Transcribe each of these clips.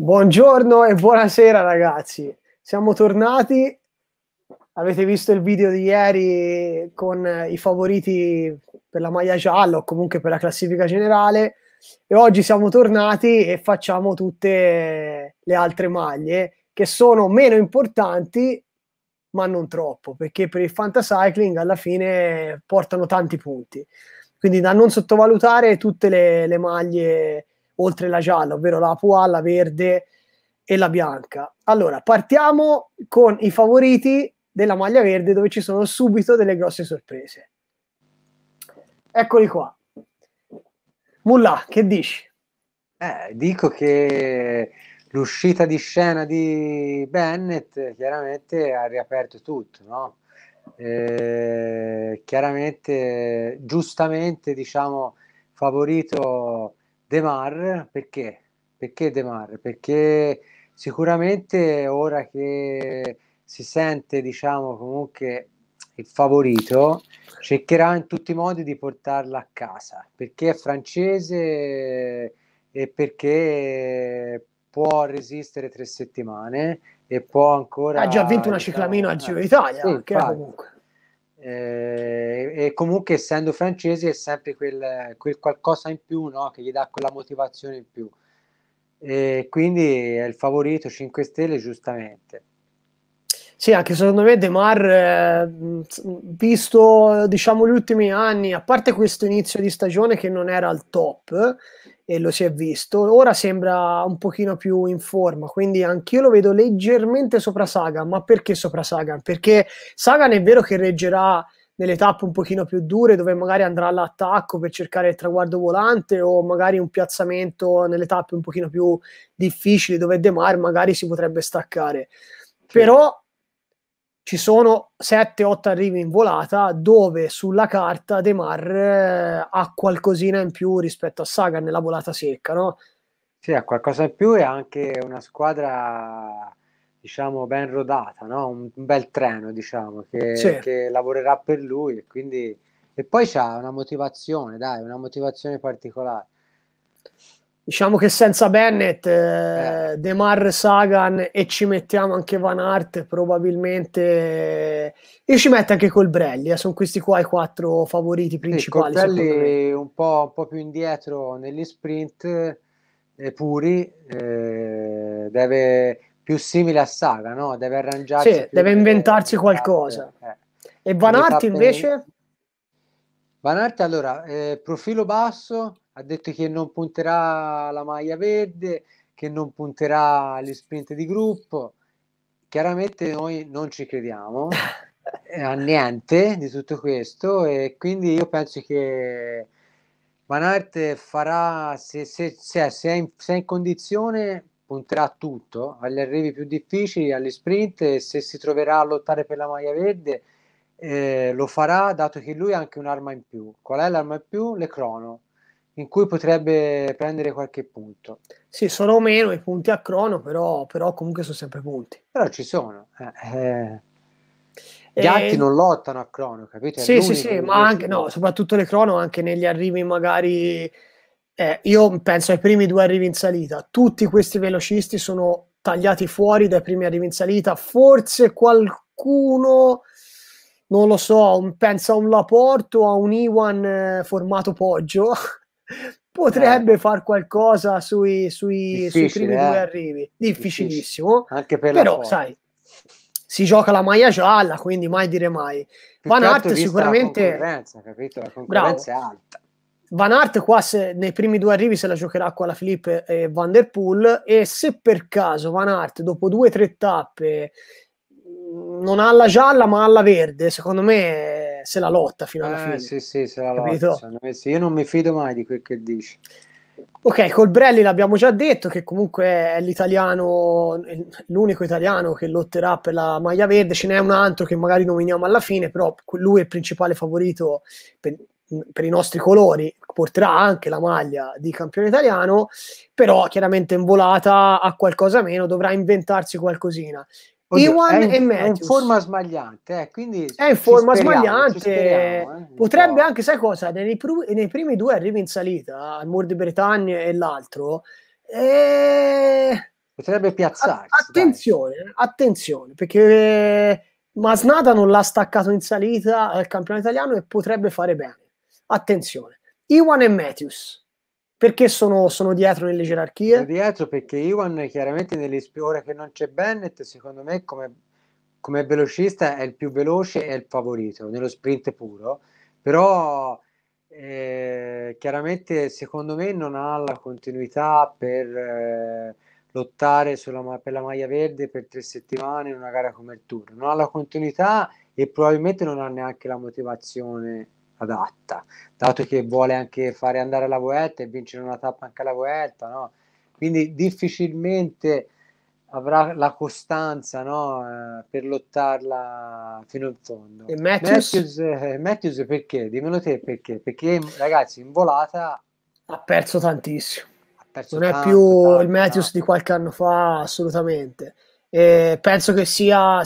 Buongiorno e buonasera ragazzi, siamo tornati, avete visto il video di ieri con i favoriti per la maglia gialla o comunque per la classifica generale e oggi siamo tornati e facciamo tutte le altre maglie che sono meno importanti ma non troppo perché per il fantasycling alla fine portano tanti punti, quindi da non sottovalutare tutte le, le maglie oltre la gialla, ovvero la pua, la verde e la bianca. Allora, partiamo con i favoriti della maglia verde dove ci sono subito delle grosse sorprese. Eccoli qua. Mulla, che dici? Eh, dico che l'uscita di scena di Bennett chiaramente ha riaperto tutto, no? Eh, chiaramente, giustamente, diciamo, favorito De Mar perché? Perché De Mar? Perché sicuramente ora che si sente diciamo comunque il favorito cercherà in tutti i modi di portarla a casa perché è francese e perché può resistere tre settimane e può ancora ha già vinto una ciclamino al Giro d'Italia sì, comunque eh, e comunque essendo francesi è sempre quel, quel qualcosa in più no? che gli dà quella motivazione in più e quindi è il favorito 5 stelle giustamente sì, anche secondo me De Mar, eh, visto diciamo gli ultimi anni, a parte questo inizio di stagione che non era al top, e lo si è visto. Ora sembra un pochino più in forma, quindi anch'io lo vedo leggermente sopra Sagan. Ma perché sopra Sagan? Perché Sagan è vero che reggerà nelle tappe un pochino più dure dove magari andrà all'attacco per cercare il traguardo volante o magari un piazzamento nelle tappe un pochino più difficili dove De Mar magari si potrebbe staccare. Però ci sono 7-8 arrivi in volata dove sulla carta De Mar eh, ha qualcosina in più rispetto a Saga nella volata secca, no? Sì, ha qualcosa in più e anche una squadra diciamo ben rodata, no? un, un, bel treno diciamo che, sì. che, lavorerà per lui e quindi e poi c'ha una motivazione, dai, una motivazione particolare. Diciamo che senza Bennett, eh, eh, Demar Sagan e ci mettiamo anche Van Art, probabilmente. Eh, io ci metto anche Colbrelli, eh, sono questi qua i quattro favoriti principali. Sì, Colbrelli un po', un po', più indietro negli sprint, eh, puri, eh, deve più simile a Saga, no? deve arrangiarsi. Sì, deve inventarsi qualcosa. E Van Art invece? Van Art, allora, profilo basso ha detto che non punterà la maglia verde, che non punterà gli sprint di gruppo. Chiaramente noi non ci crediamo eh, a niente di tutto questo e quindi io penso che Van Aert farà, se, se, se, se, è in, se è in condizione, punterà tutto agli arrivi più difficili, agli sprint e se si troverà a lottare per la maglia verde eh, lo farà dato che lui ha anche un'arma in più. Qual è l'arma in più? Le crono in cui potrebbe prendere qualche punto. Sì, sono meno i punti a crono, però, però comunque sono sempre punti. Però ci sono. Eh, eh. Gli ehm, altri non lottano a crono, capito? È sì, sì, sì, ma anche, no, soprattutto le crono, anche negli arrivi magari... Eh, io penso ai primi due arrivi in salita, tutti questi velocisti sono tagliati fuori dai primi arrivi in salita, forse qualcuno, non lo so, un, pensa a un Laporto, a un Iwan eh, formato Poggio, potrebbe eh. far qualcosa sui, sui, sui primi eh. due arrivi. Difficilissimo. Anche per Però, sai, si gioca la maglia gialla, quindi mai dire mai. Più Van Art sicuramente... La concorrenza, capito? La concorrenza è alta. Van Art qua se, nei primi due arrivi se la giocherà con la Filippo e Van Der Poel e se per caso Van Art dopo due o tre tappe mm, non ha la gialla ma ha la verde, secondo me se la lotta fino alla eh, fine. Sì, sì, se la Capito? lotta. Io non mi fido mai di quel che dici. Ok, Colbrelli l'abbiamo già detto che comunque è l'italiano, l'unico italiano che lotterà per la maglia verde, ce n'è un altro che magari nominiamo alla fine, però lui è il principale favorito per, per i nostri colori, porterà anche la maglia di campione italiano, però chiaramente in volata a qualcosa meno, dovrà inventarsi qualcosina. Oddio, Iwan in, e Matthews. È in forma smagliante, eh, quindi è in forma speriamo, smagliante. Speriamo, eh, Potrebbe anche, sai cosa, nei, pr- nei, primi due arrivi in salita, al Mur di Bretagna e l'altro, e... potrebbe piazzarsi. A- attenzione, dai. attenzione, perché Masnada non l'ha staccato in salita al campionato italiano e potrebbe fare bene. Attenzione. Iwan e Matthews, perché sono, sono dietro nelle gerarchie? Sono dietro perché Iwan chiaramente nelle, ora che non c'è Bennett, secondo me come, come velocista è il più veloce e il favorito nello sprint puro, però eh, chiaramente secondo me non ha la continuità per eh, lottare sulla, per la maglia verde per tre settimane in una gara come il Tour, non ha la continuità e probabilmente non ha neanche la motivazione adatta, dato che vuole anche fare andare la Vuelta e vincere una tappa anche alla Vuelta, no? quindi difficilmente avrà la costanza no? eh, per lottarla fino in fondo. E Matthews? Matthews, eh, Matthews perché? Dimmelo te perché? Perché ragazzi in volata ha perso tantissimo. Ha perso non tanto, è più tanto, il Matthews no. di qualche anno fa assolutamente eh, penso che sia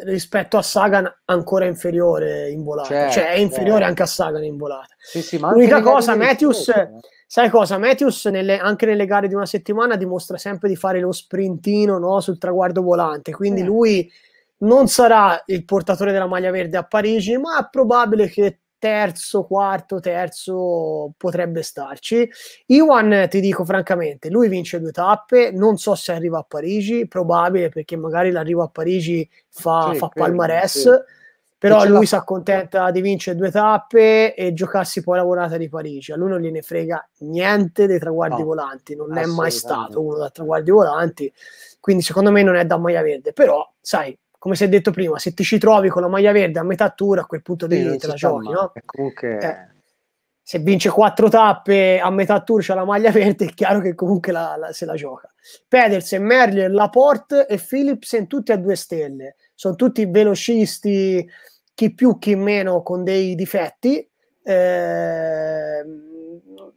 rispetto a Sagan ancora inferiore in volata, cioè, certo, cioè è inferiore certo. anche a Sagan in volata. Sì, sì, ma L'unica cosa, Matthews, eh. sai cosa? Matthews nelle, anche nelle gare di una settimana dimostra sempre di fare lo sprintino no? sul traguardo volante, quindi eh. lui non sarà il portatore della maglia verde a Parigi, ma è probabile che terzo, quarto, terzo potrebbe starci. Iwan, ti dico francamente, lui vince due tappe, non so se arriva a Parigi, probabile perché magari l'arrivo a Parigi fa, sì, fa palmarès, sì. però lui la... si accontenta di vincere due tappe e giocarsi poi la volata di Parigi. A lui non gliene frega niente dei traguardi no, volanti, non è mai stato uno da traguardi volanti, quindi secondo me non è da maglia verde, però sai, come si è detto prima, se ti ci trovi con la maglia verde a metà tour, a quel punto sì, devi te la giochi, no? Comunque... Eh, se vince quattro tappe a metà tour c'è la maglia verde, è chiaro che comunque la, la, se la gioca. Pedersen, Merlier, Laporte e Philipsen, tutti a due stelle. Sono tutti velocisti, chi più chi meno, con dei difetti. Eh,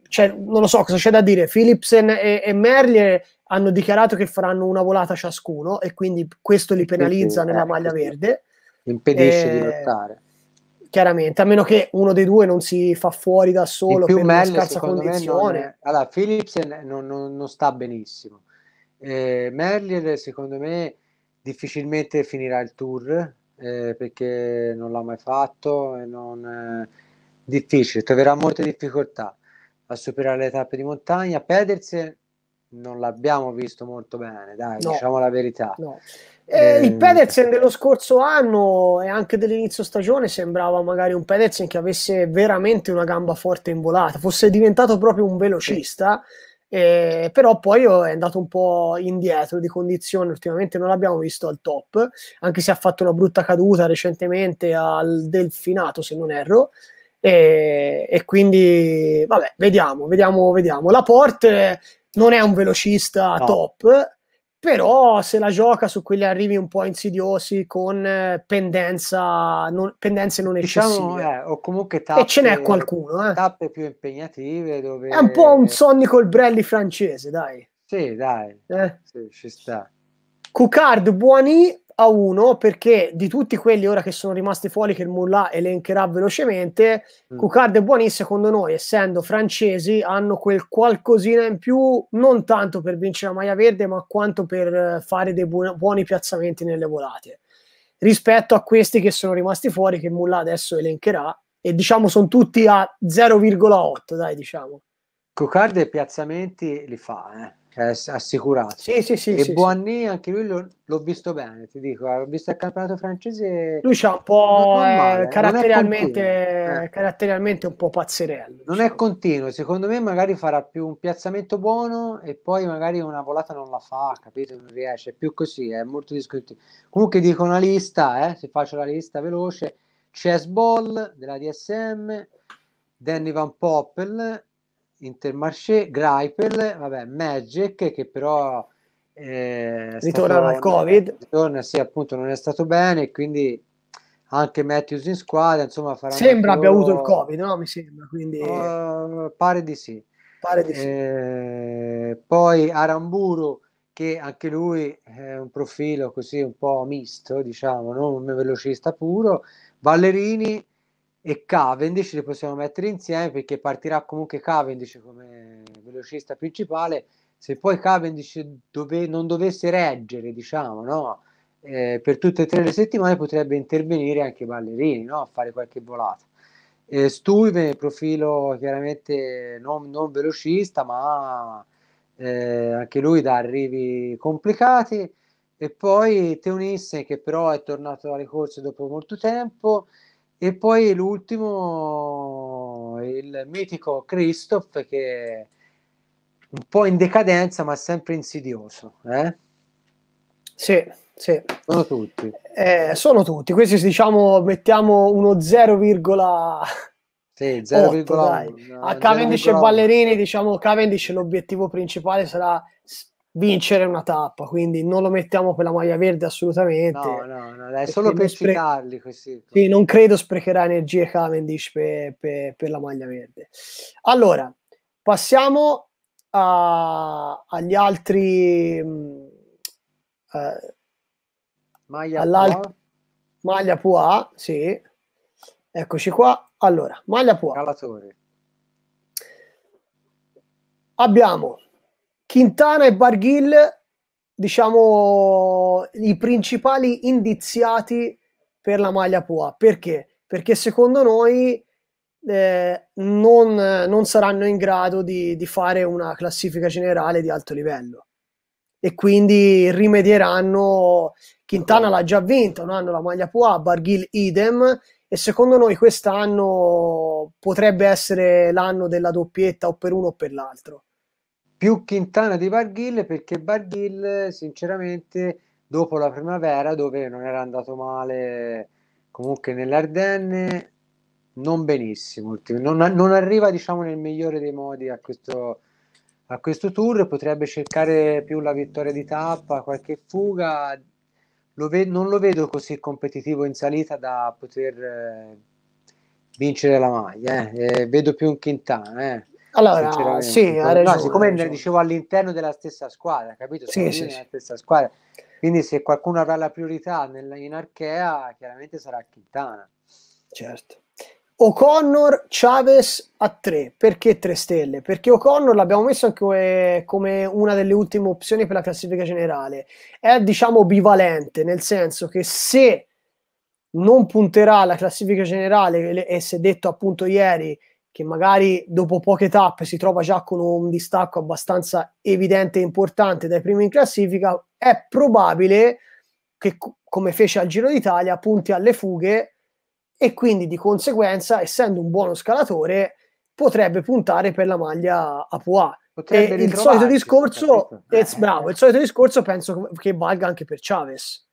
cioè, non lo so cosa c'è da dire. Philipsen e, e Merlier hanno dichiarato che faranno una volata ciascuno e quindi questo li penalizza Perché, nella eh, maglia verde. Impedisce eh, di lottare. Chiaramente, a meno che uno dei due non si fa fuori da solo per Melle, una scarsa condizione. È... allora, Phillips non, non, non, sta benissimo. Eh, Merlier, secondo me, difficilmente finirà il tour eh, perché non l'ha mai fatto e non, eh, difficile, troverà molte difficoltà a superare le tappe di montagna. Pedersen non l'abbiamo visto molto bene, dai, no. diciamo la verità. No. Eh, il ehm, Pedersen dello scorso anno e anche dell'inizio stagione sembrava magari un Pedersen che avesse veramente una gamba forte in volata, fosse diventato proprio un velocista, eh, però poi è andato un po' indietro di condizione, ultimamente non l'abbiamo visto al top, anche se ha fatto una brutta caduta recentemente al Delfinato, se non erro. E, e quindi, vabbè, vediamo, vediamo, vediamo. La Porte non è un velocista no. top, però se la gioca su quegli arrivi un po' insidiosi con eh, pendenza non, pendenze non diciamo, eh, o comunque tappe, e ce n'è qualcuno eh. tappe più impegnative dove... è un po' un Sonny Colbrelli francese dai sì dai eh. sì, ci sta Cucard buoni a uno perché di tutti quelli ora che sono rimasti fuori che il Mullah elencherà velocemente mm. Cucard e Buoni secondo noi essendo francesi hanno quel qualcosina in più non tanto per vincere la maglia verde ma quanto per eh, fare dei buoni, buoni piazzamenti nelle volate rispetto a questi che sono rimasti fuori che il adesso elencherà e diciamo sono tutti a 0,8 dai diciamo Cucard e piazzamenti li fa eh cioè, assicurato. Sì, sì, sì. E sì, Buonny, sì. anche lui lo, l'ho visto bene, ti dico, l'ho visto al campionato francese. Lui c'ha un po' male, eh, caratterialmente, eh. caratterialmente un po' pazzerello. Non diciamo. è continuo, secondo me magari farà più un piazzamento buono e poi magari una volata non la fa, capito? Non riesce, è più così, è molto discutibile. Comunque dico una lista, eh, se faccio la lista veloce, Chess Ball della DSM, Danny Van Poppel, Intermarché, Greipel, vabbè, Magic che però eh, ritorna dal Covid. Ritorna, sì, appunto, non è stato bene, quindi anche Matthews in squadra, insomma, farà Sembra abbia avuto il Covid, no? Mi sembra, quindi uh, pare di sì. Pare di sì. Eh, poi Aramburu che anche lui è un profilo così un po' misto, diciamo, non un velocista puro. Ballerini e Cavendish li possiamo mettere insieme perché partirà comunque Cavendish come velocista principale se poi Cavendish dove, non dovesse reggere diciamo no? eh, per tutte e tre le settimane potrebbe intervenire anche Ballerini no? a fare qualche volata eh, Stuyven profilo chiaramente non, non velocista ma eh, anche lui da arrivi complicati e poi Teunissen che però è tornato alle corse dopo molto tempo e poi l'ultimo, il mitico Christoph che un po' in decadenza ma sempre insidioso. Eh? Sì, sì. Sono tutti. Eh, sono tutti. Questi diciamo mettiamo uno 0, sì, 0, 8, 1, a Cavendish 0, e Ballerini diciamo Cavendish l'obiettivo principale sarà vincere una tappa, quindi non lo mettiamo per la maglia verde assolutamente. No, no, no, è solo per spre- citarli questi. Sì, non credo sprecherà energie Cavendish per, per, per la maglia verde. Allora, passiamo a, agli altri... Mh, mm, eh, maglia Pua. Maglia Pua, sì. Eccoci qua. Allora, maglia Pua. Calatore. Abbiamo Quintana e Barghil, diciamo, i principali indiziati per la maglia Pua. Perché? Perché secondo noi eh, non, non, saranno in grado di, di fare una classifica generale di alto livello e quindi rimedieranno. Quintana l'ha già vinta un anno la maglia Pua, Barghil idem e secondo noi quest'anno potrebbe essere l'anno della doppietta o per uno o per l'altro più Quintana di Barghil perché Barghil sinceramente dopo la primavera dove non era andato male comunque nell'Ardenne non benissimo non, non arriva diciamo nel migliore dei modi a questo, a questo tour potrebbe cercare più la vittoria di tappa qualche fuga lo ve- non lo vedo così competitivo in salita da poter eh, vincere la maglia eh. Eh, vedo più un Quintana eh allora, sì, cioè, ha no, siccome ragione. dicevo all'interno della stessa squadra, capito? Sì, sì, sì. Stessa squadra. Quindi se qualcuno avrà la priorità nel, in Archea, chiaramente sarà Quintana. Certo. O'Connor, Chavez a 3. Perché 3 stelle? Perché O'Connor l'abbiamo messo anche come una delle ultime opzioni per la classifica generale. È diciamo bivalente, nel senso che se non punterà alla classifica generale e se detto appunto ieri che magari dopo poche tappe si trova già con un distacco abbastanza evidente e importante dai primi in classifica, è probabile che, come fece al Giro d'Italia, punti alle fughe e quindi di conseguenza, essendo un buono scalatore, potrebbe puntare per la maglia a Potrebbe il solito discorso, è bravo, il solito discorso penso che valga anche per Chavez.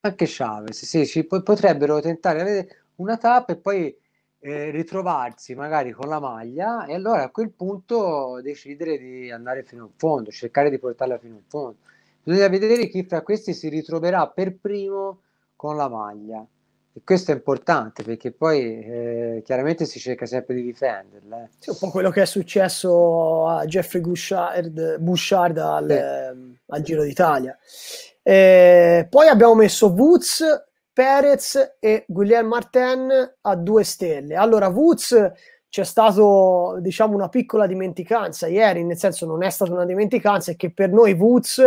Anche Chavez, sì, ci potrebbero tentare una tappa e poi ritrovarsi magari con la maglia e allora a quel punto decidere di andare fino in fondo, cercare di portarla fino in fondo. Bisogna vedere chi fra questi si ritroverà per primo con la maglia. E questo è importante perché poi eh, chiaramente si cerca sempre di difenderla. Eh. Sì, un po' quello che è successo a Jeffrey Bouchard, Bouchard al, eh. al Giro d'Italia. Eh, poi abbiamo messo Woods Perez e Guillermo Martin a due stelle. Allora, Woods c'è stato diciamo una piccola dimenticanza ieri, nel senso non è stata una dimenticanza, è che per noi Woods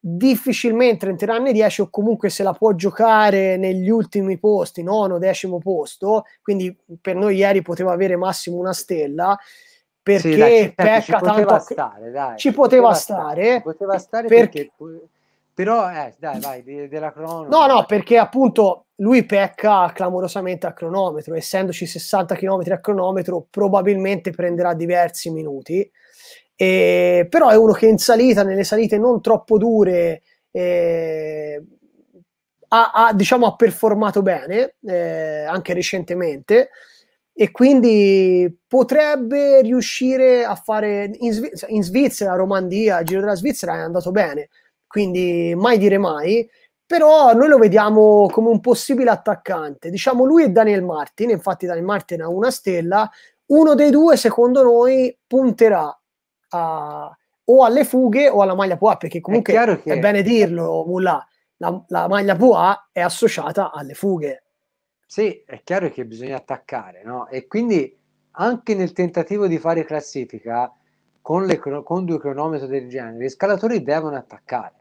difficilmente entrerà nei 10 o comunque se la può giocare negli ultimi posti, nono, decimo posto, quindi per noi ieri poteva avere massimo una stella perché sì, dai, ci, pecca ci tanto poteva stare, dai, ci, poteva, poteva stare, stare, poteva stare perché, perché però, eh, dai, vai, de- della cronometro. No, no, perché appunto lui pecca clamorosamente a cronometro, essendoci 60 km a cronometro, probabilmente prenderà diversi minuti. E, però è uno che in salita, nelle salite non troppo dure, eh, ha, ha, diciamo, ha performato bene, eh, anche recentemente, e quindi potrebbe riuscire a fare in, Svizzera, in Svizzera Romandia, il Giro della Svizzera è andato bene quindi mai dire mai, però noi lo vediamo come un possibile attaccante. Diciamo lui e Daniel Martin, infatti Daniel Martin ha una stella, uno dei due secondo noi punterà a, o alle fughe o alla maglia Poa, perché comunque è, che... è bene dirlo, Mullah, la, la maglia Poa è associata alle fughe. Sì, è chiaro che bisogna attaccare, no? E quindi anche nel tentativo di fare classifica con, le, con due cronometri del genere, gli scalatori devono attaccare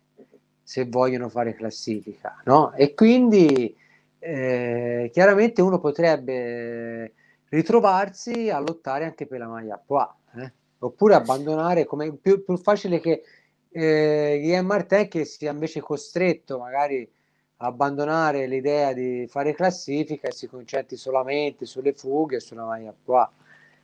se vogliono fare classifica, no? E quindi eh, chiaramente uno potrebbe ritrovarsi a lottare anche per la maglia qua, eh? oppure abbandonare come più, più facile che eh, Guillaume Martin che sia invece costretto magari a abbandonare l'idea di fare classifica e si concentri solamente sulle fughe e sulla maglia qua.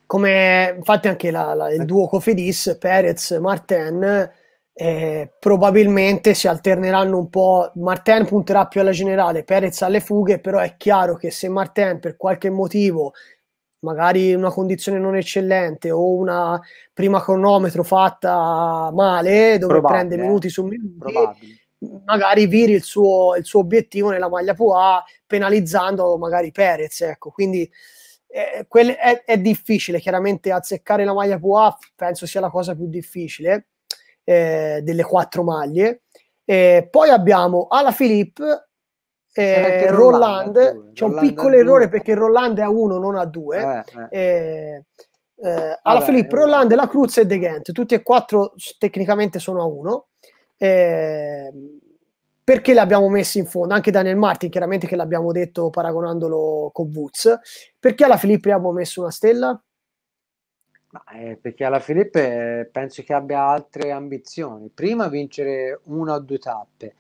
Come infatti anche la, la, il eh. duo Cofidis, Perez, Martin eh, probabilmente si alterneranno un po'. Martin punterà più alla generale, Perez alle fughe, però è chiaro che se Martin per qualche motivo, magari una condizione non eccellente o una prima cronometro fatta male, dove probabile, prende eh. minuti su minuti, probabile. magari viri il suo, il suo obiettivo nella maglia Pua, penalizzando magari Perez. Ecco, quindi. Eh, è, è, difficile, chiaramente azzeccare la maglia Pua penso sia la cosa più difficile, eh, delle quattro maglie. Eh, poi abbiamo Alaphilippe, eh, Roland, Roland c'è un piccolo errore perché Roland è a uno, non a due. Eh, eh. eh, eh Alaphilippe, eh. Roland, La Cruz e De Ghent, tutti e quattro tecnicamente sono a 1. perché li abbiamo messi in fondo? Anche Daniel Martin, chiaramente che l'abbiamo detto paragonandolo con Woods. Perché alla Filippo abbiamo messo una stella? Ma eh, perché alla Filippe eh, penso che abbia altre ambizioni. Prima vincere una o due tappe,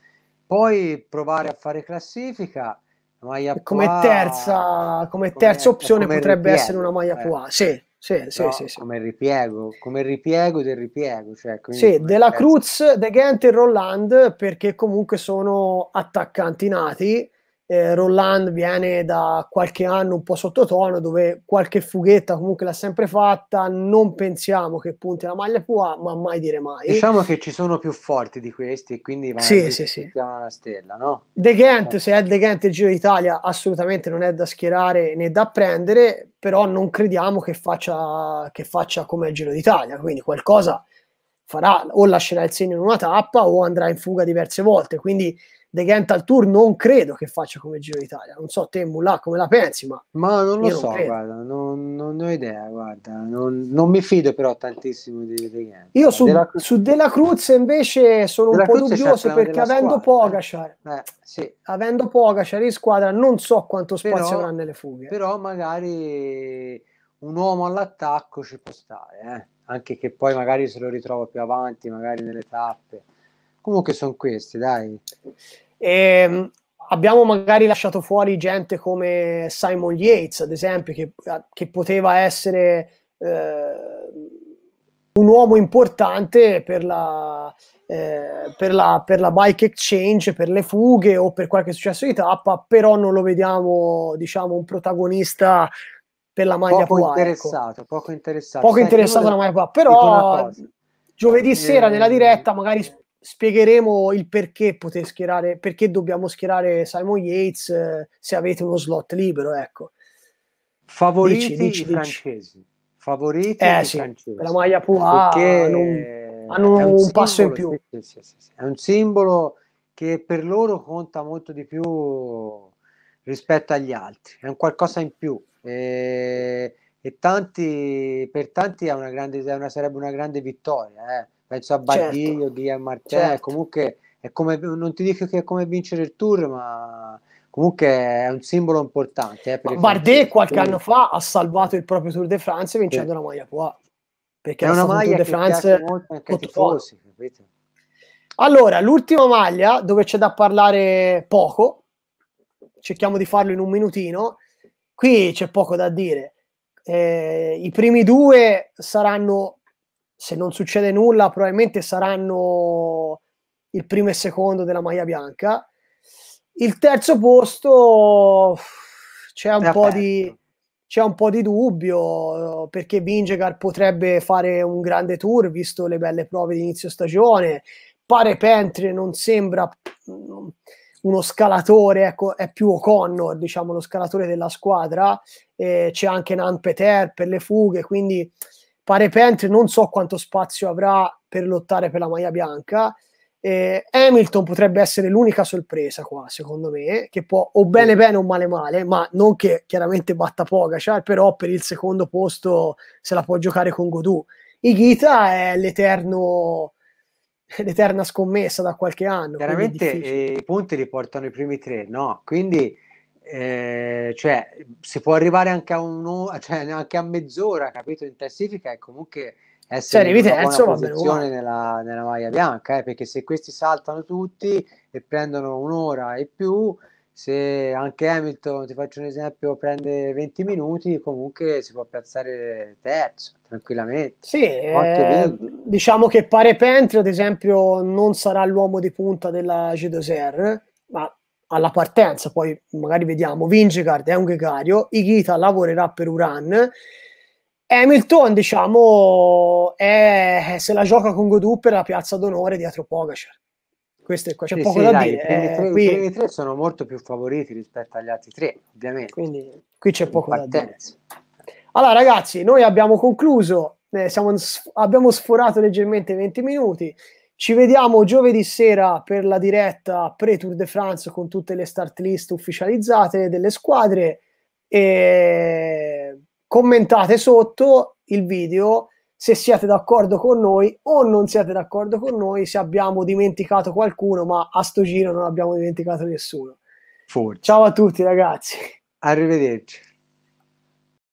poi provare a fare classifica. Maglia come, qua, terza, come, come terza opzione come potrebbe ripiego, essere una maglia eh. Sì, sì, sì, no, sì, sì, Come ripiego, come ripiego del ripiego. Cioè, sì, della Cruz, De Ghent e Roland perché comunque sono attaccanti nati eh, Roland viene da qualche anno un po' sottotono, dove qualche fughetta comunque l'ha sempre fatta. Non pensiamo che punti la maglia PUA, ma mai dire mai. Diciamo che ci sono più forti di questi, quindi va sì, sì, sì. la stella, no? De Ghent, eh. se è De Ghent il Giro d'Italia, assolutamente non è da schierare né da prendere, però non crediamo che faccia, che faccia come il Giro d'Italia, quindi qualcosa farà o lascerà il segno in una tappa o andrà in fuga diverse volte, quindi De Ghent al Tour non credo che faccia come Giro d'Italia. Non so te, Mullah, come la pensi, ma... ma non lo so, non guarda, non, non, ho idea, guarda. Non, non, mi fido però tantissimo di De Ghent. Io su Della, su della Cruz invece sono un po' dubbioso perché avendo squadra, eh. Pogacar, eh. sì. avendo Pogacar in squadra, non so quanto spazio avrà nelle fughe. Però magari un uomo all'attacco ci può stare, eh? anche che poi magari se lo ritrovo più avanti, magari nelle tappe Comunque sono questi, dai. E, ehm, abbiamo magari lasciato fuori gente come Simon Yates, ad esempio, che, eh, che poteva essere eh, un uomo importante per la, eh, per, la, per la, bike exchange, per le fughe o per qualche successo di tappa, però non lo vediamo, diciamo, un protagonista per la maglia poco Pua, ecco. interessato, ecco. poco interessato. Poco Senti, interessato alla maglia Pua, però giovedì sera nella ehm, diretta magari spiegheremo il perché poter schierare, perché dobbiamo schierare Simon Yates eh, se avete uno slot libero, ecco. Favoriti dici, dici, i francesi. Favoriti eh, i sì, La maglia Pua hanno un, hanno un, un simbolo, passo in più. Sì, sì, sì, è un simbolo che per loro conta molto di più rispetto agli altri, è un qualcosa in più. E e tanti, per tanti è una grande, una, sarebbe una grande vittoria. Eh. Penso a Bardiglio, certo. Guillermo Martin, certo. comunque è come, non ti dico che è come vincere il tour, ma comunque è un simbolo importante. Eh, Bardet qualche anno fa ha salvato il proprio Tour de France vincendo sì. una maglia qua. Perché è una maglia un Tour de France molto anche ai tifosi, capito? Allora, l'ultima maglia dove c'è da parlare poco, cerchiamo di farlo in un minutino. Qui c'è poco da dire. Eh, I primi due saranno, se non succede nulla, probabilmente saranno il primo e secondo della maglia bianca. Il terzo posto c'è un, po di, c'è un po' di dubbio perché Vingegaard potrebbe fare un grande tour visto le belle prove di inizio stagione. Pare Pentre non sembra mm, uno scalatore, ecco, è più O'Connor, diciamo, lo scalatore della squadra eh, c'è anche Nan Peter per le fughe, quindi pare Pentry non so quanto spazio avrà per lottare per la maglia bianca. Eh, Hamilton potrebbe essere l'unica sorpresa qua, secondo me, che può o bene bene o male male, ma non che chiaramente batta Pogacar, però per il secondo posto se la può giocare con Godù. Ighita è l'eterno l'eterna scommessa da qualche anno. Chiaramente eh, i punti li portano i primi tre, no? Quindi eh, cioè, si può arrivare anche a, un, cioè, anche a mezz'ora, capito, in classifica e comunque essere cioè, in una terzo, buona posizione nella, nella, maglia bianca, eh, perché se questi saltano tutti e prendono un'ora e più, se anche Hamilton, ti faccio un esempio, prende 20 minuti, comunque si può piazzare terzo tranquillamente. Sì, eh, diciamo che pare Pentri, ad esempio, non sarà l'uomo di punta della G2R, ma alla partenza, poi magari vediamo, Vingegaard è un gregario, Igita lavorerà per Uran, Hamilton diciamo è, se la gioca con Godou per la piazza d'onore dietro Pogacar. Questo è, c'è sì, poco sì, da dai, dire. I primi, eh, qui... primi, tre, sono molto più favoriti rispetto agli altri tre, ovviamente. Quindi qui c'è poco da dire. Allora ragazzi, noi abbiamo concluso, eh, siamo, abbiamo sforato leggermente 20 minuti. Ci vediamo giovedì sera per la diretta pre-Tour de France con tutte le start list ufficializzate delle squadre. E commentate sotto il video se siete d'accordo con noi o non siete d'accordo con noi, se abbiamo dimenticato qualcuno, ma a sto giro non abbiamo dimenticato nessuno. Forse. Ciao a tutti ragazzi. Arrivederci.